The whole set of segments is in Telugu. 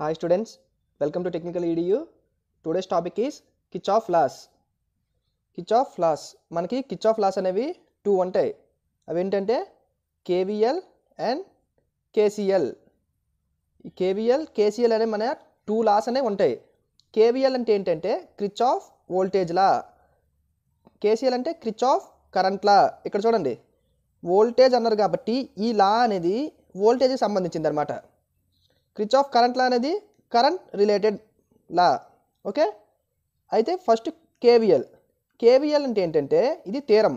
hi students welcome to technical EDU today's topic is Kirchhoff's laws Kirchhoff's laws మనకి కిచ్ ఆఫ్ లాస్ అనేవి టూ ఉంటాయి అవి ఏంటంటే కేవీఎల్ అండ్ కేసీఎల్ ఈ కేవీఎల్ కేసీఎల్ అనే మన టూ లాస్ అనేవి ఉంటాయి కేవీఎల్ అంటే ఏంటంటే Kirchhoff's voltage law KCL అంటే క్రిచ్ ఆఫ్ కరెంట్ లా ఇక్కడ చూడండి వోల్టేజ్ అన్నారు కాబట్టి ఈ లా అనేది వోల్టేజ్కి సంబంధించింది అనమాట క్రిచ్ ఆఫ్ కరెంట్ లా అనేది కరెంట్ రిలేటెడ్ లా ఓకే అయితే ఫస్ట్ కేవిఎల్ కేవిఎల్ అంటే ఏంటంటే ఇది తీరం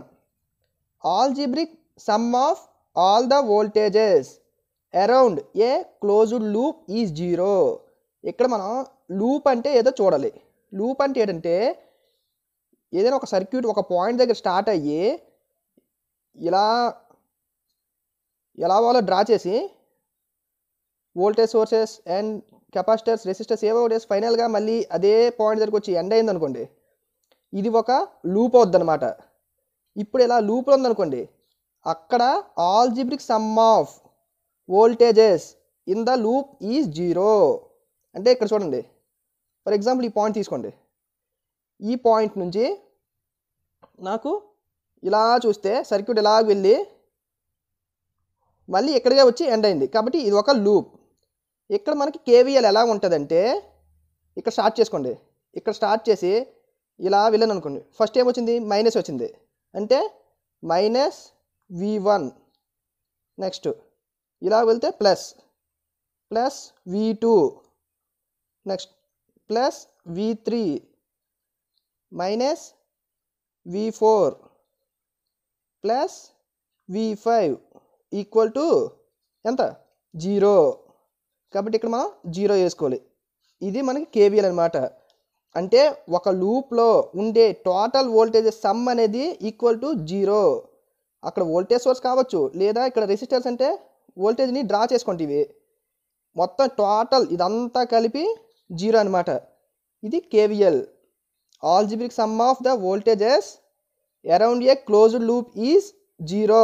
algebraic sum of all the voltages around a closed loop is zero ఇక్కడ మనం లూప్ అంటే ఏదో చూడాలి లూప్ అంటే ఏంటంటే ఏదైనా ఒక సర్క్యూట్ ఒక పాయింట్ దగ్గర స్టార్ట్ అయ్యి ఇలా ఎలా వాళ్ళో డ్రా చేసి voltage sources and capacitors resistors ఏవో ఒకటి ఫైనల్గా మళ్ళీ అదే పాయింట్ దగ్గరికి వచ్చి ఎండ్ అయింది అనుకోండి ఇది ఒక లూప్ అవుద్దనమాట ఇప్పుడు ఇలా లూప్లో ఉందనుకోండి అక్కడ algebraic sum of voltages in the loop is zero అంటే ఇక్కడ చూడండి ఫర్ ఎగ్జాంపుల్ ఈ పాయింట్ తీసుకోండి ఈ పాయింట్ నుంచి నాకు ఇలా చూస్తే సర్క్యూట్ ఇలాగ వెళ్ళి మళ్ళీ ఎక్కడికే వచ్చి ఎండ్ అయింది కాబట్టి ఇది ఒక లూప్ ఇక్కడ మనకి కేవీఎల్ ఎలా ఉంటుందంటే ఇక్కడ స్టార్ట్ చేసుకోండి ఇక్కడ స్టార్ట్ చేసి ఇలా వెళ్ళను అనుకోండి ఫస్ట్ ఏమొచ్చింది మైనస్ వచ్చింది అంటే మైనస్ వి వన్ నెక్స్ట్ ఇలా వెళ్తే plus plus V two next plus V three minus V four plus V five equal to ఎంత జీరో కాబట్టి ఇక్కడ మనం జీరో వేసుకోవాలి ఇది మనకి కేవీఎల్ అనమాట అంటే ఒక లూప్లో ఉండే టోటల్ వోల్టేజ్ సమ్ అనేది ఈక్వల్ టు జీరో అక్కడ వోల్టేజ్ సోర్స్ కావచ్చు లేదా ఇక్కడ రెసిస్టర్స్ అంటే వోల్టేజ్ని డ్రా చేసుకుంటే మొత్తం టోటల్ ఇదంతా కలిపి జీరో అనమాట ఇది KVL all algebraic sum of the voltages around a closed loop is zero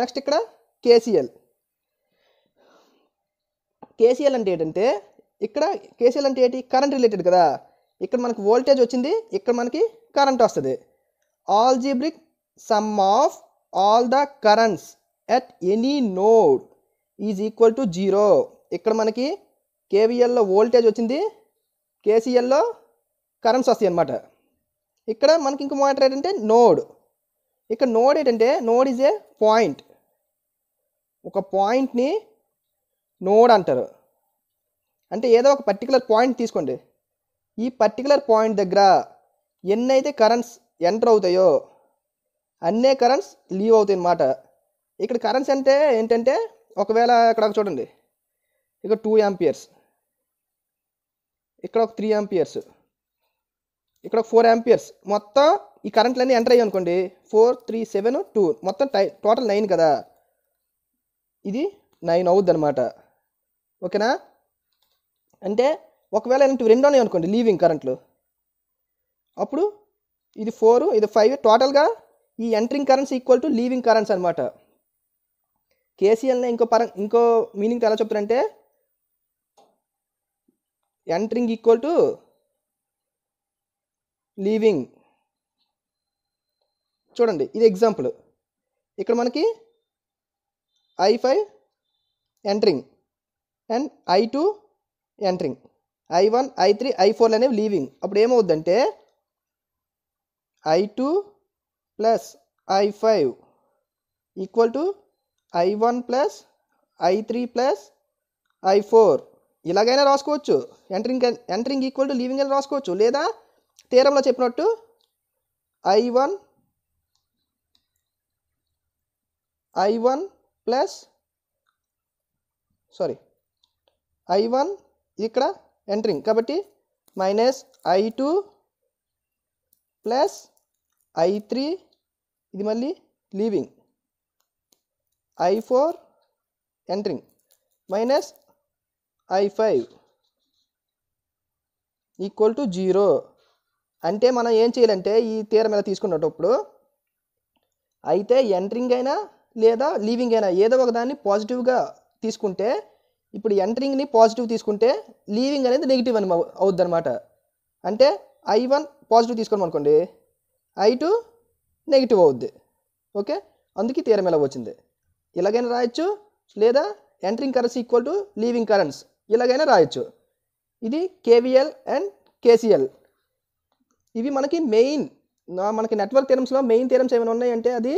next ఇక్కడ కేసీఎల్ కేసీఎల్ అంటే ఏంటంటే ఇక్కడ కేసీఎల్ అంటే ఏంటి కరెంట్ రిలేటెడ్ కదా ఇక్కడ మనకి వోల్టేజ్ వచ్చింది ఇక్కడ మనకి కరెంట్ వస్తుంది algebraic sum of all the currents at any node is equal to zero ఇక్కడ మనకి కేవీఎల్లో వోల్టేజ్ వచ్చింది కేసీఎల్లో కరెంట్స్ వస్తాయి అన్నమాట ఇక్కడ మనకి ఇంకో మ్యాటర్ ఏంటంటే నోడ్ ఇక్కడ నోడ్ ఏంటంటే నోడ్ ఈజ్ ఏ పాయింట్ ఒక పాయింట్ని నోడ్ అంటారు అంటే ఏదో ఒక పర్టికులర్ పాయింట్ తీసుకోండి ఈ పర్టికులర్ పాయింట్ దగ్గర ఎన్నైతే కరెంట్స్ ఎంటర్ అవుతాయో అన్నే కరెంట్స్ లీవ్ అవుతాయి అన్నమాట ఇక్కడ కరెంట్స్ అంటే ఏంటంటే ఒకవేళ ఇక్కడ ఒక చూడండి ఇక్కడ టూ ఆంపియర్స్ ఇక్కడ ఒక త్రీ ఆంపియర్స్ ఇక్కడ ఒక ఫోర్ ఆంపియర్స్ మొత్తం ఈ కరెంట్లన్నీ ఎంటర్ అయ్యాయి అనుకోండి ఫోర్ త్రీ సెవెన్ టూ మొత్తం టై టోటల్ నైన్ కదా ఇది నైన్ అవుద్ది అనమాట ఓకేనా అంటే ఒకవేళ ఇలాంటివి రెండు ఉన్నాయి అనుకోండి లీవింగ్ కరెంట్లు అప్పుడు ఇది ఫోర్ ఇది ఫైవ్ టోటల్గా ఈ entering currents equal to leaving currents అనమాట కేసీఎల్ని ఇంకో పరం ఇంకో మీనింగ్తో ఎలా చెప్తారంటే ఎంట్రింగ్ ఈక్వల్ టు లీవింగ్ చూడండి ఇది ఎగ్జాంపుల్ ఇక్కడ మనకి I five entering and I two entering I one I three I four అనేవి లీవింగ్ అప్పుడు ఏమవుద్దంటే I two plus I five equal to I one plus I three plus I four ఇలాగైనా రాసుకోవచ్చు entering entering equal to leaving అని రాసుకోవచ్చు లేదా తీరంలో చెప్పినట్టు I one I one plus sorry I one ఇక్కడ ఎంట్రింగ్ కాబట్టి minus I two plus I three ఇది మళ్ళీ leaving I four entering minus I five equal to zero అంటే మనం ఏం చేయాలంటే ఈ తీరం మీద తీసుకున్నప్పుడు అయితే ఎంట్రింగ్ అయినా లేదా లీవింగ్ అయినా ఏదో ఒకదాన్ని పాజిటివ్గా తీసుకుంటే ఇప్పుడు ఎంటరింగ్ని పాజిటివ్ తీసుకుంటే లీవింగ్ అనేది నెగిటివ్ అని అవుద్ది అనమాట అంటే ఐ వన్ పాజిటివ్ తీసుకోండి అనుకోండి ఐ టూ నెగిటివ్ అవుద్ది ఓకే అందుకే తీరం ఎలా వచ్చింది ఇలాగైనా రాయొచ్చు లేదా entering currents equal to leaving currents ఇలాగైనా రాయొచ్చు ఇది కేవీఎల్ అండ్ కేసీఎల్ ఇవి మనకి మెయిన్ మనకి నెట్వర్క్ థీరమ్స్లో మెయిన్ థీరమ్స్ ఏమైనా ఉన్నాయంటే అది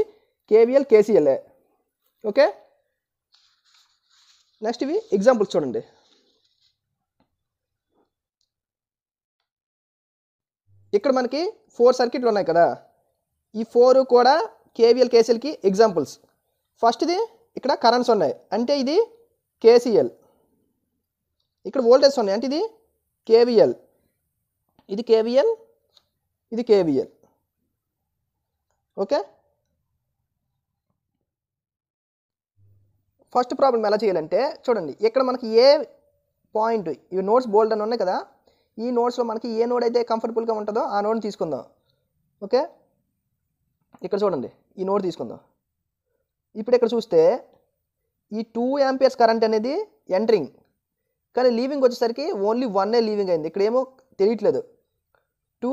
కేవీఎల్ కేసీఎల్ఏ ఓకే నెక్స్ట్ ఇవి ఎగ్జాంపుల్స్ చూడండి ఇక్కడ మనకి ఫోర్ సర్క్యూట్లు ఉన్నాయి కదా ఈ ఫోర్ కూడా కేవీఎల్ కేసీఎల్కి ఎగ్జాంపుల్స్ ఫస్ట్ది ఇక్కడ కరెంట్స్ ఉన్నాయి అంటే ఇది కేసీఎల్ ఇక్కడ వోల్టేజ్ ఉన్నాయి అంటే ఇది కేవీఎల్ ఇది కేవీఎల్ ఇది కేవీఎల్ ఓకే ఫస్ట్ ప్రాబ్లం ఎలా చేయాలంటే చూడండి ఇక్కడ మనకి ఏ పాయింట్ ఈ నోట్స్ బోల్డ్ అని ఉన్నాయి కదా ఈ నోట్స్లో మనకి ఏ నోడ్ అయితే కంఫర్టబుల్గా ఉంటుందో ఆ నోడ్ని తీసుకుందాం ఓకే ఇక్కడ చూడండి ఈ నోడ్ తీసుకుందాం ఇప్పుడు ఇక్కడ చూస్తే ఈ టూ యాంపియర్స్ కరెంట్ అనేది ఎంట్రింగ్ కానీ లీవింగ్ వచ్చేసరికి ఓన్లీ ఏ లీవింగ్ అయింది ఇక్కడ ఏమో తెలియట్లేదు టూ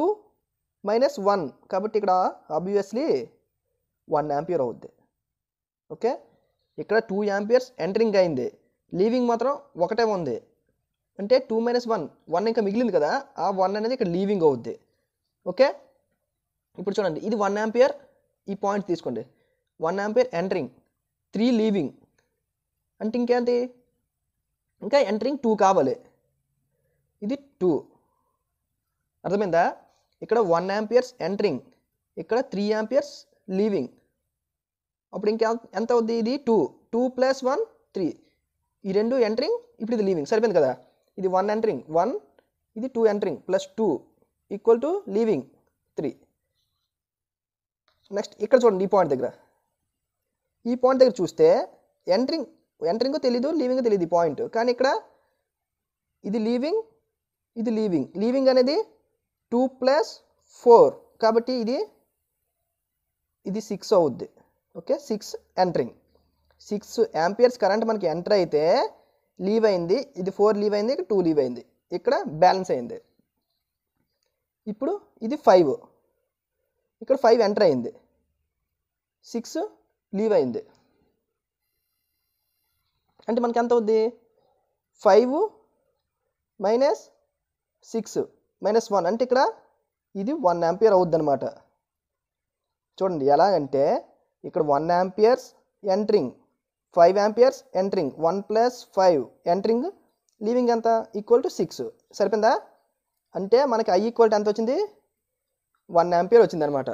మైనస్ వన్ కాబట్టి ఇక్కడ ఆబ్వియస్లీ వన్ యాంపియర్ అవుద్ది ఓకే ఇక్కడ టూ యాంపియర్స్ ఎంటరింగ్ అయింది లీవింగ్ మాత్రం ఒకటే ఉంది అంటే టూ మైనస్ వన్ వన్ ఇంకా మిగిలింది కదా ఆ వన్ అనేది ఇక్కడ లీవింగ్ అవుద్ది ఓకే ఇప్పుడు చూడండి ఇది వన్ యాంపియర్ ఈ పాయింట్ తీసుకోండి one ampere entering three leaving అంటే ఇంకేంటి ఇంకా ఎంటరింగ్ టూ కావాలి ఇది టూ అర్థమైందా ఇక్కడ వన్ యాంపియర్స్ ఎంటరింగ్ ఇక్కడ త్రీ యాంపియర్స్ లీవింగ్ అప్పుడు ఇంకా ఎంత అవుద్ది ఇది two two plus one three ఈ రెండు ఎంట్రింగ్ ఇప్పుడు ఇది లీవింగ్ సరిపోయింది కదా ఇది వన్ ఎంట్రింగ్ వన్ ఇది two entering plus two equal to leaving three next ఇక్కడ చూడండి ఈ పాయింట్ దగ్గర ఈ పాయింట్ దగ్గర చూస్తే ఎంట్రింగ్ ఎంట్రింగ్ తెలీదు లీవింగ్ తెలియదు ఈ పాయింట్ కానీ ఇక్కడ ఇది లీవింగ్ ఇది లీవింగ్ లీవింగ్ అనేది టూ ప్లస్ ఫోర్ కాబట్టి ఇది ఇది సిక్స్ అవుద్ది okay six entering six amperes current మనకి ఎంటర్ అయితే లీవ్ అయింది ఇది ఫోర్ లీవ్ అయింది టూ లీవ్ అయింది ఇక్కడ బ్యాలెన్స్ అయింది ఇప్పుడు ఇది ఫైవ్ ఇక్కడ ఫైవ్ ఎంటర్ అయింది సిక్స్ లీవ్ అయింది అంటే మనకి ఎంత అవుద్ది five minus six minus one అంటే ఇక్కడ ఇది వన్ ఆంపియర్ అవుద్ది అనమాట చూడండి ఎలాగంటే ఇక్కడ one amperes entering five amperes entering one plus five entering leaving ఎంత ఈక్వల్ టు సిక్స్ సరిపోయిందా అంటే మనకి ఐ ఈక్వల్ ఎంత వచ్చింది వన్ యాంపియర్ వచ్చింది అనమాట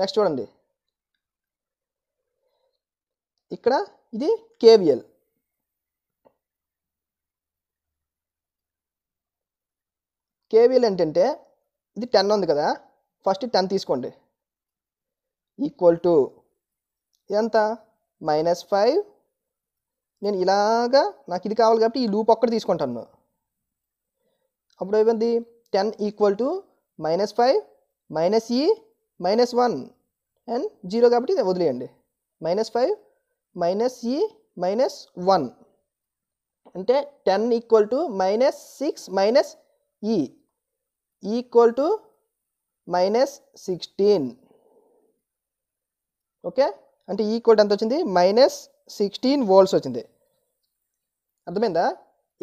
నెక్స్ట్ చూడండి ఇక్కడ ఇది కేవిఎల్ కేవిఎల్ ఏంటంటే ఇది టెన్ ఉంది కదా ఫస్ట్ టెన్ తీసుకోండి ఈక్వల్ టు ఎంత మైనస్ ఫైవ్ నేను ఇలాగా నాకు ఇది కావాలి కాబట్టి ఈ లూప్ ఒక్కటి తీసుకుంటాను అప్పుడు ఏమైంది ten equal to minus five minus E minus one and zero కాబట్టి వదిలేయండి minus five minus E minus one అంటే ten equal to minus six minus E equal to minus sixteen okay అంటే ఈక్వల్ ఎంత వచ్చింది మైనస్ సిక్స్టీన్ వోల్ట్స్ వచ్చింది అర్థమైందా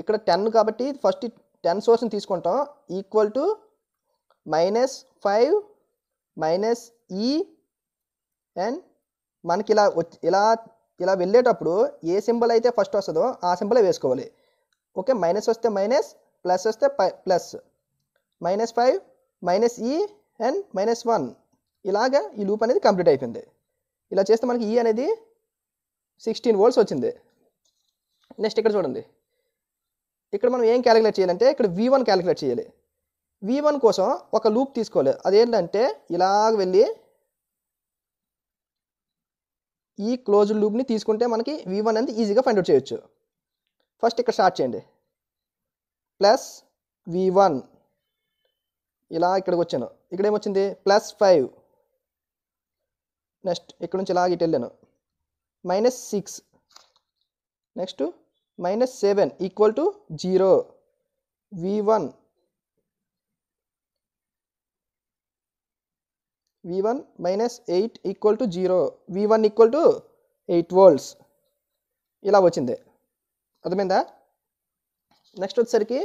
ఇక్కడ టెన్ కాబట్టి ఫస్ట్ టెన్ సోర్స్ని తీసుకుంటాం equal to minus five minus E and మనకి ఇలా ఇలా ఇలా వెళ్ళేటప్పుడు ఏ సింబల్ అయితే ఫస్ట్ వస్తుందో ఆ సింబలే వేసుకోవాలి ఓకే మైనస్ వస్తే మైనస్ ప్లస్ వస్తే plus minus five minus E and minus one ఇలాగా ఈ లూప్ అనేది కంప్లీట్ అయిపోయింది ఇలా చేస్తే మనకి ఈ e అనేది సిక్స్టీన్ వోల్ట్స్ వచ్చింది నెక్స్ట్ ఇక్కడ చూడండి ఇక్కడ మనం ఏం క్యాలిక్యులేట్ చేయాలంటే ఇక్కడ వి వన్ క్యాలిక్యులేట్ చేయాలి వి వన్ కోసం ఒక లూప్ తీసుకోవాలి అదేంటంటే ఇలాగ వెళ్ళి ఈ క్లోజ్డ్ లూప్ని తీసుకుంటే మనకి వి వన్ అనేది ఈజీగా ఫైండ్ అవుట్ చేయొచ్చు ఫస్ట్ ఇక్కడ స్టార్ట్ చేయండి ప్లస్ వి వన్ ఇలా ఇక్కడికి వచ్చాను ఇక్కడ ఏమొచ్చింది ప్లస్ ఫైవ్ నెక్స్ట్ ఇక్కడ నుంచి ఇలాగ ఇటు వెళ్ళాను minus six next minus seven equal to zero V one V one minus eight equal to zero V one equal to eight volts ఇలా వచ్చింది అర్థమైందా నెక్స్ట్ వచ్చేసరికి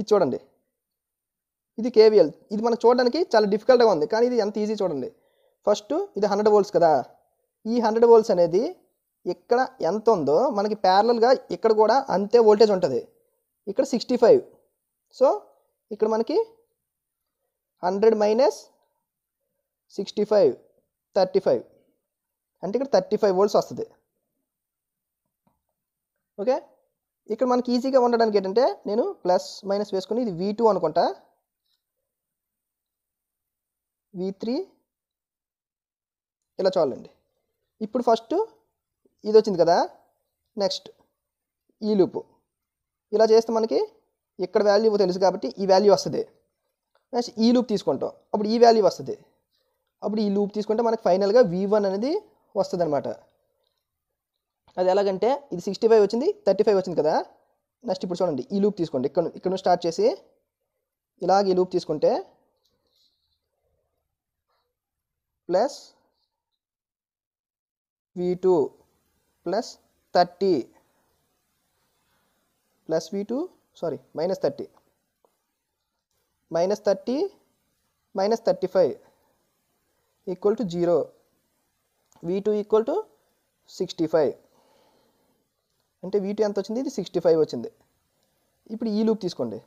ఇది చూడండి ఇది కేవీఎల్ ఇది మనకు చూడడానికి చాలా డిఫికల్ట్గా ఉంది కానీ ఇది ఎంత ఈజీ చూడండి ఫస్ట్ ఇది హండ్రెడ్ వోల్ట్స్ కదా ఈ హండ్రెడ్ వోల్ట్స్ అనేది ఇక్కడ ఎంత ఉందో మనకి ప్యారలల్గా ఇక్కడ కూడా అంతే వోల్టేజ్ ఉంటుంది ఇక్కడ సిక్స్టీ ఫైవ్ సో ఇక్కడ మనకి hundred minus sixty five thirty five అంటే ఇక్కడ థర్టీ ఫైవ్ వోల్ట్స్ వస్తుంది ఓకే ఇక్కడ మనకి ఈజీగా ఉండడానికి ఏంటంటే నేను ప్లస్ మైనస్ వేసుకుని ఇది వీ టూ అనుకుంటా వీ త్రీ ఇలా చాలండి ఇప్పుడు ఫస్ట్ ఇది వచ్చింది కదా నెక్స్ట్ ఈ లూపు ఇలా చేస్తే మనకి ఇక్కడ వాల్యూ తెలుసు కాబట్టి ఈ వాల్యూ వస్తుంది నెక్స్ట్ ఈ లూప్ తీసుకుంటాం అప్పుడు ఈ వాల్యూ వస్తుంది అప్పుడు ఈ లూప్ తీసుకుంటే మనకి ఫైనల్గా వీ వన్ అనేది వస్తుంది అనమాట అది ఎలాగంటే ఇది సిక్స్టీ ఫైవ్ వచ్చింది థర్టీ ఫైవ్ వచ్చింది కదా నెక్స్ట్ ఇప్పుడు చూడండి ఈ లూప్ తీసుకోండి ఇక్కడ ఇక్కడ నుంచి స్టార్ట్ చేసి ఇలాగ ఈ లూప్ తీసుకుంటే plus V two plus thirty plus V two sorry minus thirty minus thirty minus thirty five equal to zero V two equal to sixty five అంటే వీటి ఎంత వచ్చింది ఇది సిక్స్టీ ఫైవ్ వచ్చింది ఇప్పుడు ఈ లూప్ తీసుకోండి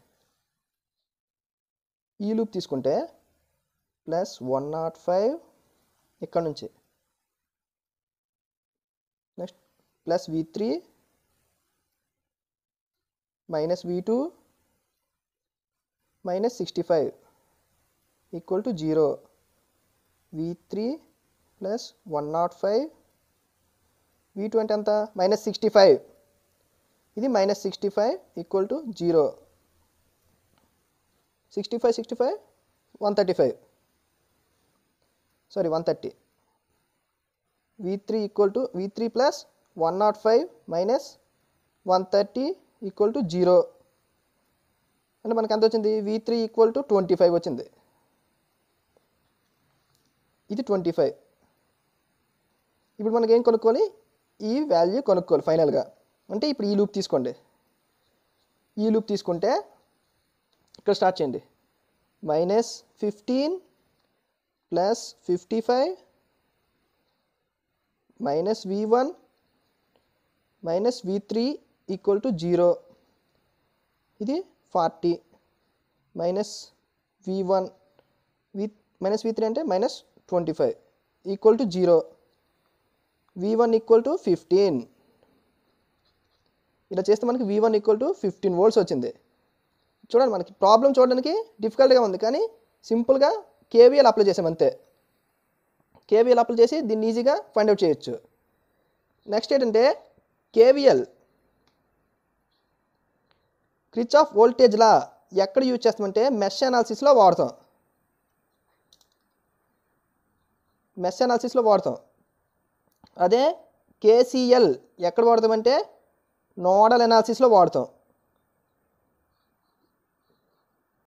ఈ లూప్ తీసుకుంటే ప్లస్ వన్ నాట్ ఫైవ్ ఇక్కడ నుంచి next plus V three minus V two minus sixty five equal to zero V three plus one nought five V two అంటే ఎంత మైనస్ సిక్స్టీ ఫైవ్ ఇది minus sixty five equal to zero sixty five sixty five one thirty five sorry one thirty V three equal to V three plus one nought five minus one thirty equal to zero అంటే మనకు ఎంత వచ్చింది V three equal to twenty five వచ్చింది ఇది ట్వంటీ ఫైవ్ ఇప్పుడు మనకి ఏం కొనుక్కోవాలి ఈ వాల్యూ కొనుక్కోవాలి ఫైనల్గా అంటే ఇప్పుడు ఈ లూప్ తీసుకోండి ఈ లూప్ తీసుకుంటే ఇక్కడ స్టార్ట్ చేయండి minus fifteen plus fifty five minus V one minus V three equal to zero ఇది forty minus V one V minus V three అంటే minus twenty five equal to zero V one equal to fifteen ఇలా చేస్తే మనకి V one equal to fifteen volts వచ్చింది చూడండి మనకి ప్రాబ్లం చూడడానికి డిఫికల్ట్గా ఉంది కానీ సింపుల్గా కేవీఎల్ అప్లై చేసాం అంతే కేవీఎల్ అప్లై చేసి దీన్ని ఈజీగా ఫైండ్ అవుట్ చేయొచ్చు నెక్స్ట్ ఏంటంటే కేవీఎల్ క్రిచ్ ఆఫ్ వోల్టేజ్లా ఎక్కడ యూజ్ చేస్తామంటే మెష్ అనాలిసిస్లో వాడతాం మెస్ అనాలిసిస్లో వాడతాం అదే కేసీఎల్ ఎక్కడ వాడతామంటే నోడల్ ఎనాలిసిస్లో వాడతాం